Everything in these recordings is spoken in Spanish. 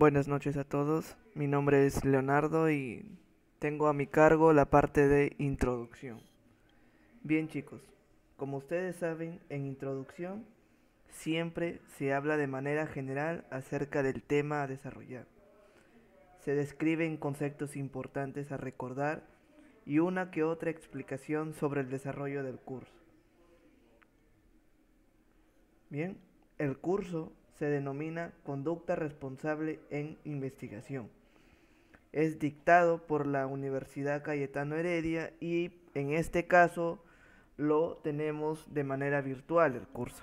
Buenas noches a todos, mi nombre es Leonardo y tengo a mi cargo la parte de introducción. Bien chicos, como ustedes saben, en introducción siempre se habla de manera general acerca del tema a desarrollar. Se describen conceptos importantes a recordar y una que otra explicación sobre el desarrollo del curso. Bien, el curso se denomina conducta responsable en investigación. Es dictado por la Universidad Cayetano Heredia y en este caso lo tenemos de manera virtual el curso.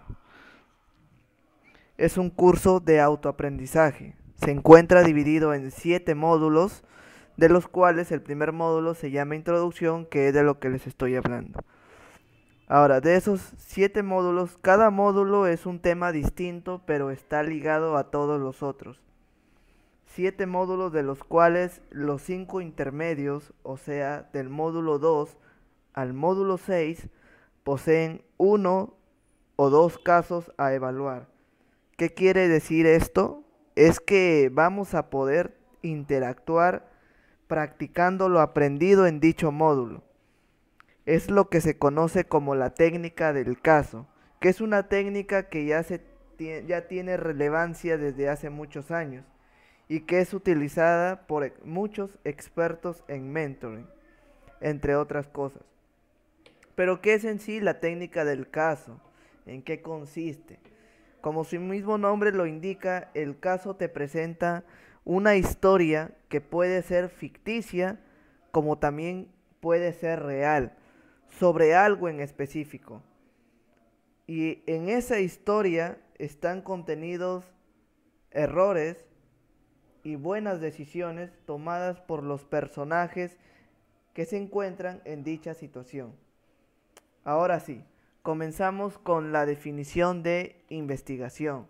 Es un curso de autoaprendizaje. Se encuentra dividido en siete módulos, de los cuales el primer módulo se llama Introducción, que es de lo que les estoy hablando. Ahora, de esos siete módulos, cada módulo es un tema distinto, pero está ligado a todos los otros. Siete módulos de los cuales los cinco intermedios, o sea, del módulo 2 al módulo 6, poseen uno o dos casos a evaluar. ¿Qué quiere decir esto? Es que vamos a poder interactuar practicando lo aprendido en dicho módulo es lo que se conoce como la técnica del caso, que es una técnica que ya, se ya tiene relevancia desde hace muchos años y que es utilizada por e, muchos expertos en mentoring, entre otras cosas. Pero ¿qué es en sí la técnica del caso? ¿En qué consiste? Como su mismo nombre lo indica, el caso te presenta una historia que puede ser ficticia como también puede ser real sobre algo en específico. Y en esa historia están contenidos errores y buenas decisiones tomadas por los personajes que se encuentran en dicha situación. Ahora sí, comenzamos con la definición de investigación.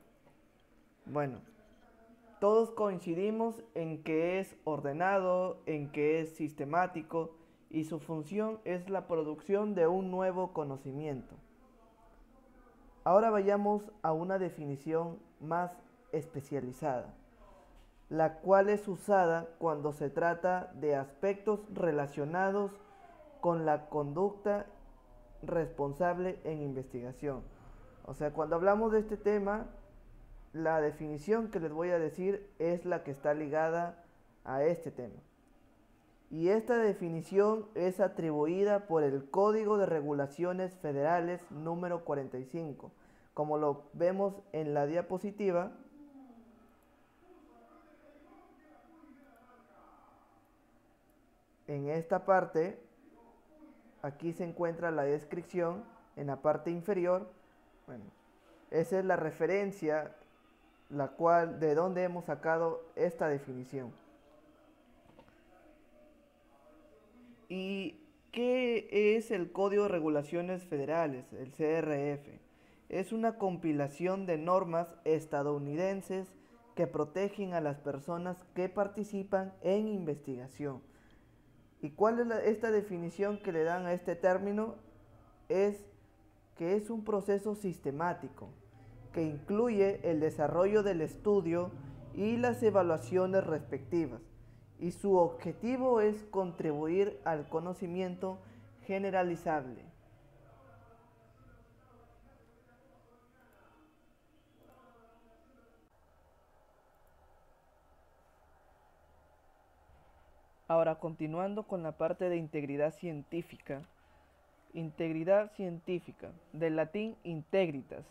Bueno, todos coincidimos en que es ordenado, en que es sistemático, y su función es la producción de un nuevo conocimiento. Ahora vayamos a una definición más especializada, la cual es usada cuando se trata de aspectos relacionados con la conducta responsable en investigación. O sea, cuando hablamos de este tema, la definición que les voy a decir es la que está ligada a este tema y esta definición es atribuida por el Código de Regulaciones Federales número 45, como lo vemos en la diapositiva. En esta parte, aquí se encuentra la descripción, en la parte inferior, bueno, esa es la referencia la cual, de donde hemos sacado esta definición. ¿Y qué es el Código de Regulaciones Federales, el CRF? Es una compilación de normas estadounidenses que protegen a las personas que participan en investigación. ¿Y cuál es esta definición que le dan a este término? Es que es un proceso sistemático que incluye el desarrollo del estudio y las evaluaciones respectivas y su objetivo es contribuir al conocimiento generalizable. Ahora, continuando con la parte de integridad científica. Integridad científica, del latín integritas,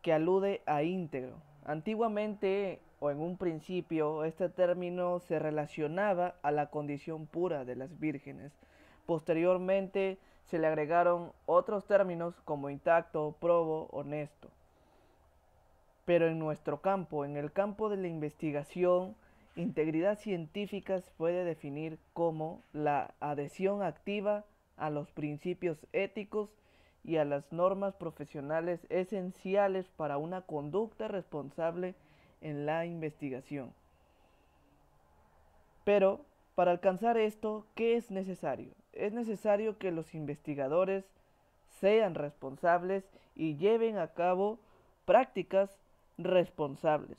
que alude a íntegro. Antiguamente o en un principio este término se relacionaba a la condición pura de las vírgenes. Posteriormente se le agregaron otros términos como intacto, probo, honesto. Pero en nuestro campo, en el campo de la investigación, integridad científica se puede definir como la adhesión activa a los principios éticos y a las normas profesionales esenciales para una conducta responsable en la investigación. Pero, para alcanzar esto, ¿qué es necesario? Es necesario que los investigadores sean responsables y lleven a cabo prácticas responsables.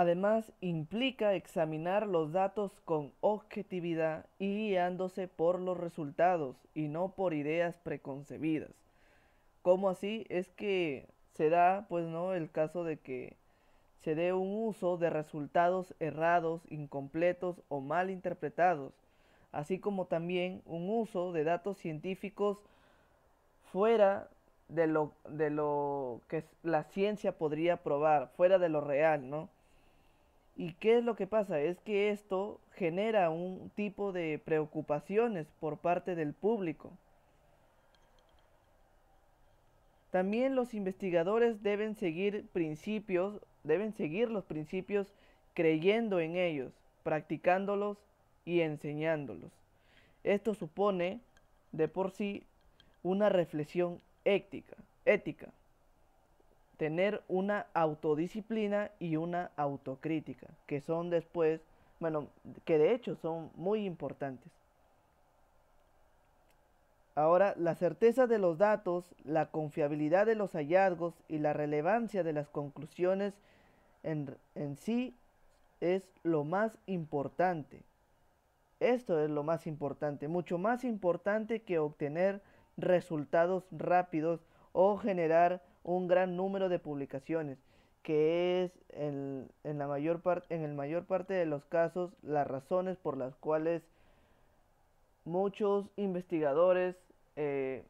Además, implica examinar los datos con objetividad y guiándose por los resultados y no por ideas preconcebidas. Como así es que se da, pues no, el caso de que se dé un uso de resultados errados, incompletos o mal interpretados, así como también un uso de datos científicos fuera de lo, de lo que la ciencia podría probar, fuera de lo real, ¿no? ¿Y qué es lo que pasa? Es que esto genera un tipo de preocupaciones por parte del público. También los investigadores deben seguir principios, deben seguir los principios creyendo en ellos, practicándolos y enseñándolos. Esto supone de por sí una reflexión ética, ética tener una autodisciplina y una autocrítica, que son después, bueno, que de hecho son muy importantes. Ahora, la certeza de los datos, la confiabilidad de los hallazgos y la relevancia de las conclusiones en, en sí es lo más importante. Esto es lo más importante, mucho más importante que obtener resultados rápidos o generar un gran número de publicaciones, que es en, en la mayor parte, en el mayor parte de los casos las razones por las cuales muchos investigadores eh,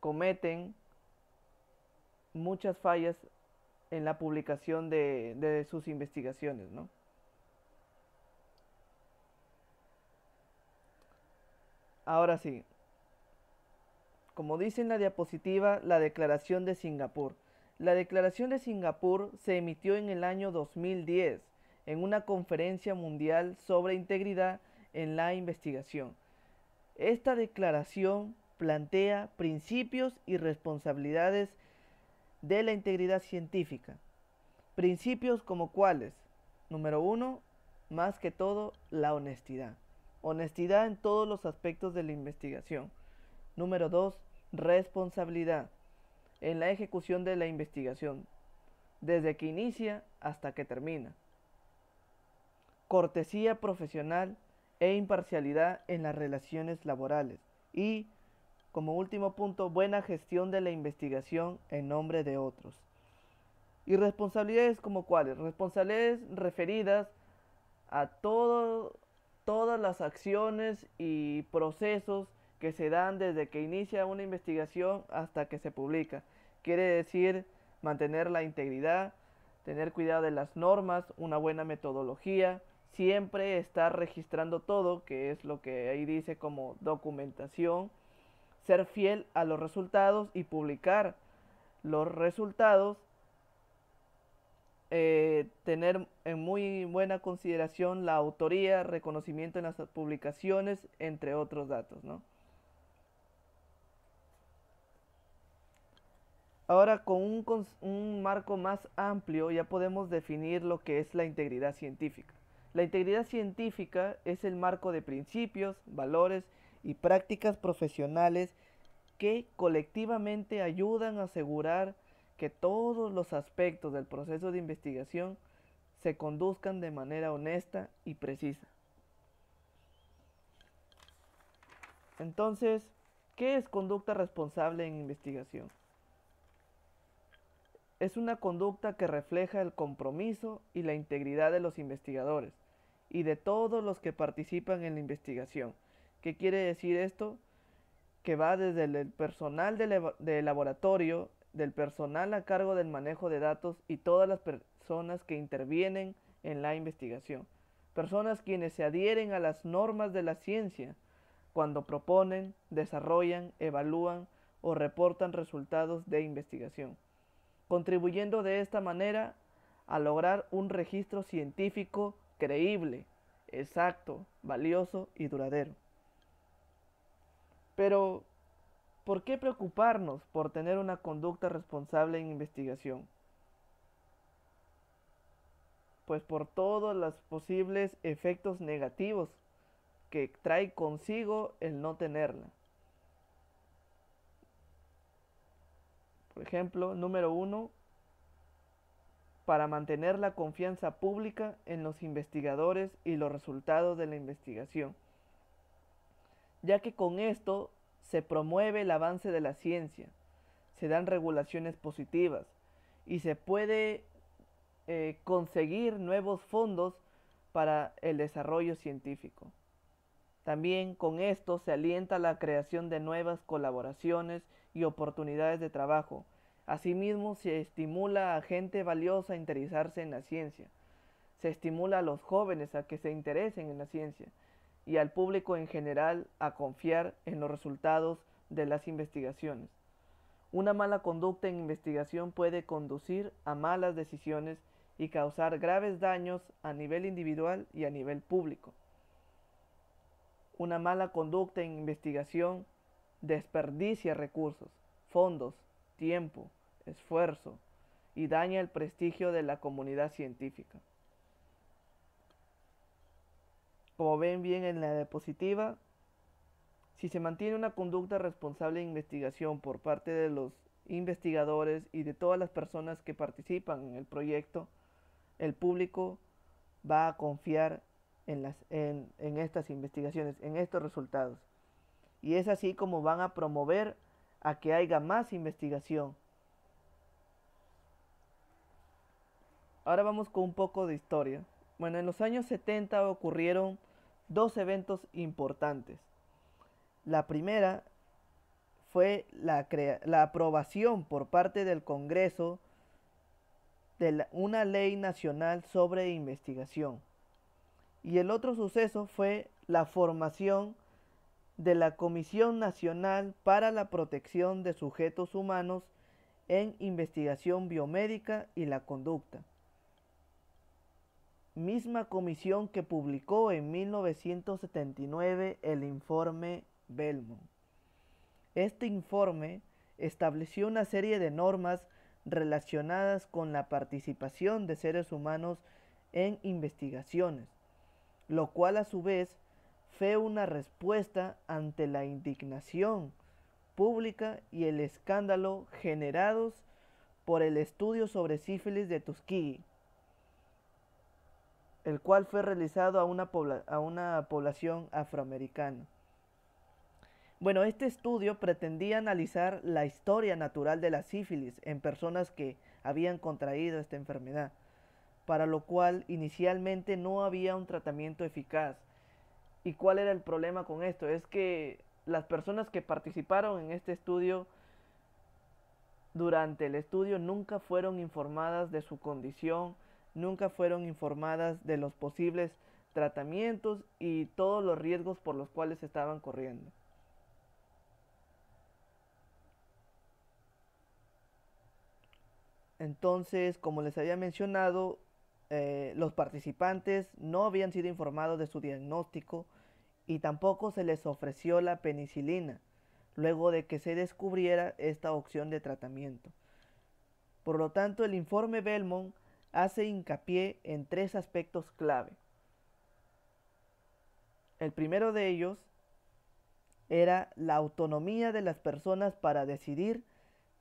cometen muchas fallas en la publicación de, de sus investigaciones, ¿no? Ahora sí, como dice en la diapositiva, la Declaración de Singapur. La Declaración de Singapur se emitió en el año 2010 en una conferencia mundial sobre integridad en la investigación. Esta declaración plantea principios y responsabilidades de la integridad científica. Principios como cuáles. Número uno, más que todo, la honestidad. Honestidad en todos los aspectos de la investigación. Número 2. Responsabilidad en la ejecución de la investigación, desde que inicia hasta que termina. Cortesía profesional e imparcialidad en las relaciones laborales. Y, como último punto, buena gestión de la investigación en nombre de otros. Y responsabilidades como cuáles? Responsabilidades referidas a todas las acciones y procesos que se dan desde que inicia una investigación hasta que se publica. Quiere decir mantener la integridad, tener cuidado de las normas, una buena metodología, siempre estar registrando todo, que es lo que ahí dice como documentación, ser fiel a los resultados y publicar los resultados, eh, tener en muy buena consideración la autoría, reconocimiento en las publicaciones, entre otros datos, ¿no? Ahora con un, marco más amplio ya podemos definir lo que es la integridad científica. La integridad científica es el marco de principios, valores y prácticas profesionales que colectivamente ayudan a asegurar que todos los aspectos del proceso de investigación se conduzcan de manera honesta y precisa. Entonces, ¿qué es conducta responsable en investigación? es una conducta que refleja el compromiso y la integridad de los investigadores y de todos los que participan en la investigación. ¿Qué quiere decir esto? Que va desde el personal del, laboratorio, del personal a cargo del manejo de datos y todas las personas que intervienen en la investigación. Personas quienes se adhieren a las normas de la ciencia cuando proponen, desarrollan, evalúan o reportan resultados de investigación contribuyendo de esta manera a lograr un registro científico creíble, exacto, valioso y duradero. Pero, ¿por qué preocuparnos por tener una conducta responsable en investigación? Pues por todos los posibles efectos negativos que trae consigo el no tenerla. ejemplo, número uno, para mantener la confianza pública en los investigadores y los resultados de la investigación, ya que con esto se promueve el avance de la ciencia, se dan regulaciones positivas y se puede eh, conseguir nuevos fondos para el desarrollo científico. También con esto se alienta la creación de nuevas colaboraciones y oportunidades de trabajo, Asimismo, se estimula a gente valiosa a interesarse en la ciencia. Se estimula a los jóvenes a que se interesen en la ciencia y al público en general a confiar en los resultados de las investigaciones. Una mala conducta en investigación puede conducir a malas decisiones y causar graves daños a nivel individual y a nivel público. Una mala conducta en investigación desperdicia recursos, fondos, tiempo, esfuerzo y daña el prestigio de la comunidad científica. Como ven bien en la diapositiva, si se mantiene una conducta responsable de investigación por parte de los investigadores y de todas las personas que participan en el proyecto, el público va a confiar en, las, estas investigaciones, en estos resultados. Y es así como van a promover a que haya más investigación. Ahora vamos con un poco de historia. Bueno, en los años 70 ocurrieron dos eventos importantes. La primera fue la, la aprobación por parte del Congreso de una ley nacional sobre investigación. Y el otro suceso fue la formación de la Comisión Nacional para la Protección de Sujetos Humanos en Investigación Biomédica y la Conducta, misma comisión que publicó en 1979 el informe Belmont. Este informe estableció una serie de normas relacionadas con la participación de seres humanos en investigaciones, lo cual a su vez fue una respuesta ante la indignación pública y el escándalo generados por el estudio sobre sífilis de Tuskegee, el cual fue realizado a una, a una población afroamericana. Bueno, este estudio pretendía analizar la historia natural de la sífilis en personas que habían contraído esta enfermedad, para lo cual inicialmente no había un tratamiento eficaz ¿Y cuál era el problema con esto? Es que las personas que participaron en este estudio durante el estudio nunca fueron informadas de su condición, nunca fueron informadas de los posibles tratamientos y todos los riesgos por los cuales estaban corriendo. Entonces, como les había mencionado, eh, los participantes no habían sido informados de su diagnóstico y tampoco se les ofreció la penicilina luego de que se descubriera esta opción de tratamiento. Por lo tanto, el informe Belmont hace hincapié en tres aspectos clave. El primero de ellos era la autonomía de las personas para decidir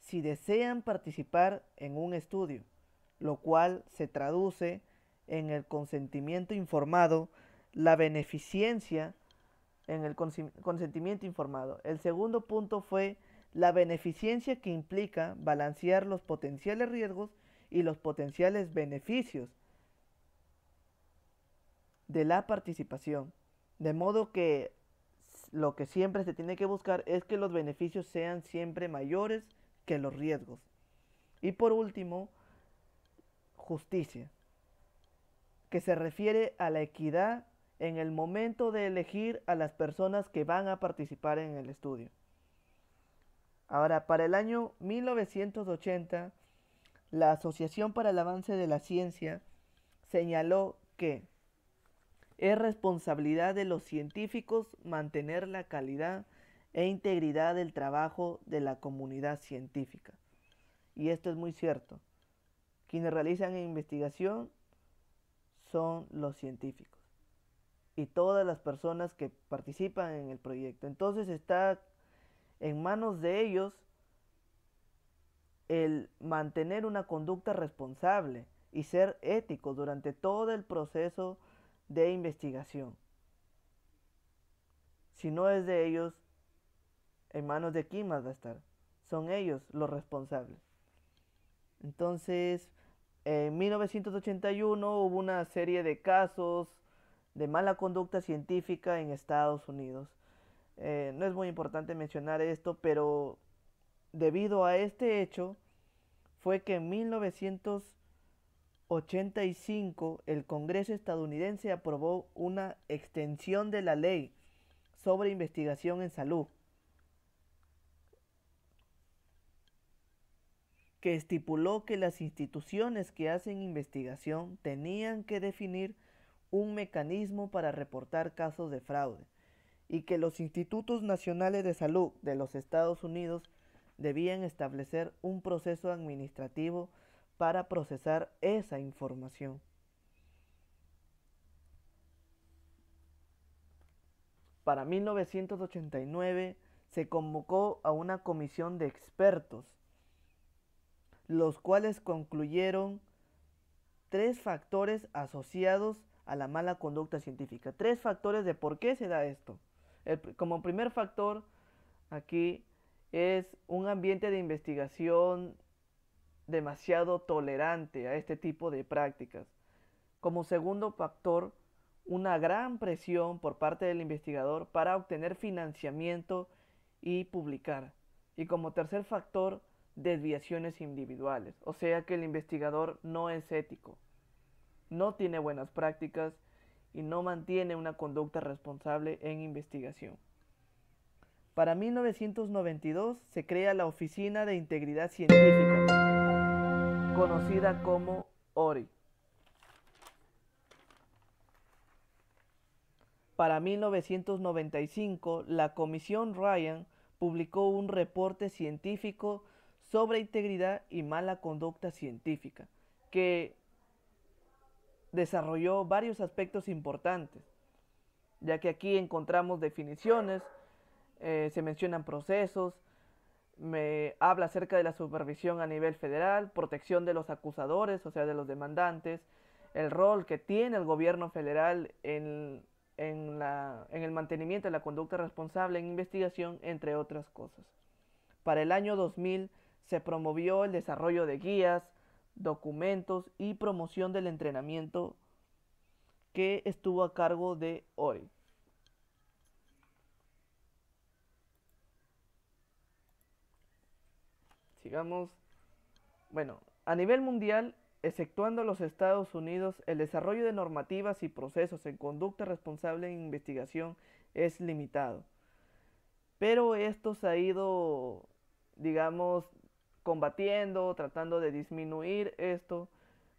si desean participar en un estudio lo cual se traduce en el consentimiento informado, la beneficencia en el consentimiento informado. El segundo punto fue la beneficencia que implica balancear los potenciales riesgos y los potenciales beneficios de la participación. De modo que lo que siempre se tiene que buscar es que los beneficios sean siempre mayores que los riesgos. Y por último, justicia, que se refiere a la equidad en el momento de elegir a las personas que van a participar en el estudio. Ahora, para el año 1980, la Asociación para el Avance de la Ciencia señaló que es responsabilidad de los científicos mantener la calidad e integridad del trabajo de la comunidad científica. Y esto es muy cierto. Quienes realizan investigación son los científicos y todas las personas que participan en el proyecto. Entonces está en manos de ellos el mantener una conducta responsable y ser ético durante todo el proceso de investigación. Si no es de ellos, en manos de quién más va a estar. Son ellos los responsables. Entonces, en 1981 hubo una serie de casos de mala conducta científica en Estados Unidos. Eh, no es muy importante mencionar esto, pero debido a este hecho fue que en 1985 el Congreso estadounidense aprobó una extensión de la ley sobre investigación en salud que estipuló que las instituciones que hacen investigación tenían que definir un mecanismo para reportar casos de fraude y que los institutos nacionales de salud de los Estados Unidos debían establecer un proceso administrativo para procesar esa información. Para 1989 se convocó a una comisión de expertos los cuales concluyeron tres factores asociados a la mala conducta científica. Tres factores de por qué se da esto. como primer factor aquí es un ambiente de investigación demasiado tolerante a este tipo de prácticas. Como segundo factor, una gran presión por parte del investigador para obtener financiamiento y publicar. Y como tercer factor, desviaciones individuales, o sea que el investigador no es ético, no tiene buenas prácticas y no mantiene una conducta responsable en investigación. Para 1992 se crea la Oficina de Integridad Científica, conocida como ORI. Para 1995, la Comisión Ryan publicó un reporte científico sobre integridad y mala conducta científica, que desarrolló varios aspectos importantes, ya que aquí encontramos definiciones, eh, se mencionan procesos, me habla acerca de la supervisión a nivel federal, protección de los acusadores, o sea, de los demandantes, el rol que tiene el gobierno federal en, en el mantenimiento de la conducta responsable en investigación, entre otras cosas. Para el año 2000 se promovió el desarrollo de guías, documentos y promoción del entrenamiento que estuvo a cargo de hoy. Sigamos. Bueno, a nivel mundial, exceptuando los Estados Unidos, el desarrollo de normativas y procesos en conducta responsable en investigación es limitado. Pero esto se ha ido, digamos, combatiendo, tratando de disminuir esto,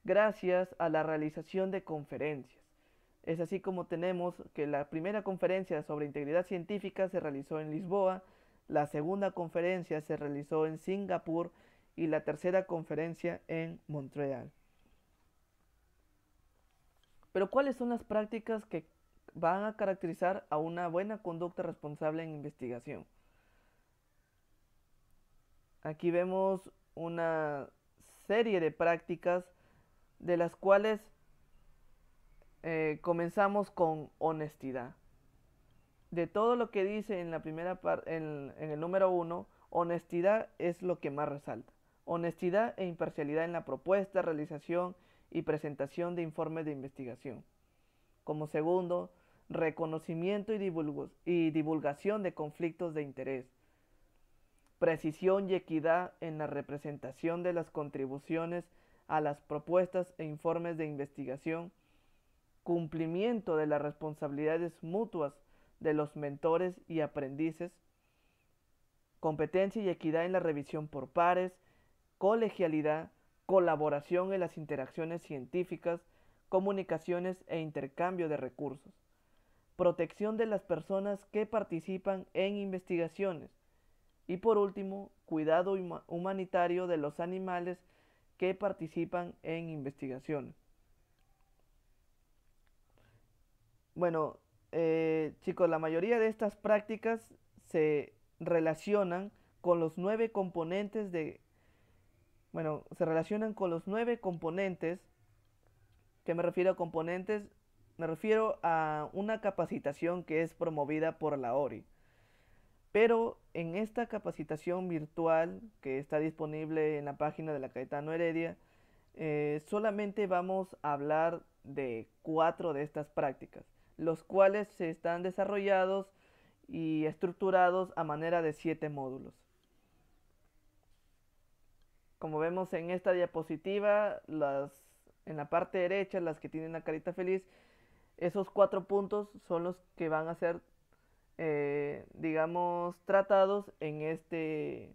gracias a la realización de conferencias. Es así como tenemos que la primera conferencia sobre integridad científica se realizó en Lisboa, la segunda conferencia se realizó en Singapur y la tercera conferencia en Montreal. Pero ¿cuáles son las prácticas que van a caracterizar a una buena conducta responsable en investigación? Aquí vemos una serie de prácticas de las cuales eh, comenzamos con honestidad. De todo lo que dice en la primera parte, en, el número uno, honestidad es lo que más resalta. Honestidad e imparcialidad en la propuesta, realización y presentación de informes de investigación. Como segundo, reconocimiento y divulgación de conflictos de interés precisión y equidad en la representación de las contribuciones a las propuestas e informes de investigación, cumplimiento de las responsabilidades mutuas de los mentores y aprendices, competencia y equidad en la revisión por pares, colegialidad, colaboración en las interacciones científicas, comunicaciones e intercambio de recursos, protección de las personas que participan en investigaciones, y por último, cuidado humanitario de los animales que participan en investigación. Bueno, eh, chicos, la mayoría de estas prácticas se relacionan con los nueve componentes de... Bueno, se relacionan con los nueve componentes. ¿Qué me refiero a componentes? Me refiero a una capacitación que es promovida por la ORI. Pero en esta capacitación virtual que está disponible en la página de la Caetano Heredia, eh, solamente vamos a hablar de cuatro de estas prácticas, los cuales se están desarrollados y estructurados a manera de siete módulos. Como vemos en esta diapositiva, las, en la parte derecha, las que tienen la carita feliz, esos cuatro puntos son los que van a ser eh, digamos, tratados en, este,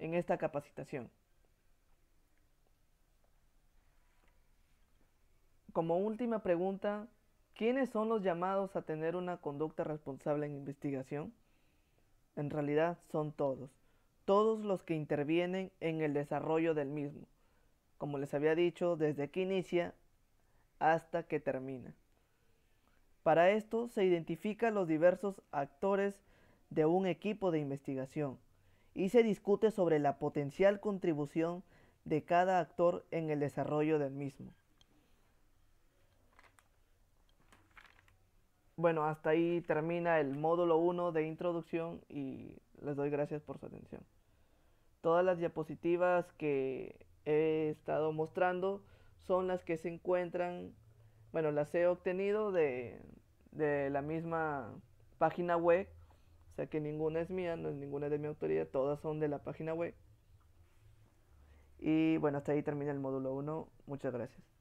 en esta capacitación. Como última pregunta, ¿quiénes son los llamados a tener una conducta responsable en investigación? En realidad son todos, todos los que intervienen en el desarrollo del mismo, como les había dicho, desde que inicia hasta que termina. Para esto se identifican los diversos actores de un equipo de investigación y se discute sobre la potencial contribución de cada actor en el desarrollo del mismo. Bueno, hasta ahí termina el módulo 1 de introducción y les doy gracias por su atención. Todas las diapositivas que he estado mostrando son las que se encuentran bueno, las he obtenido de, de la misma página web, o sea que ninguna es mía, no, es ninguna de mi autoría, todas son de la página web. Y bueno, hasta ahí termina el módulo 1. Muchas gracias.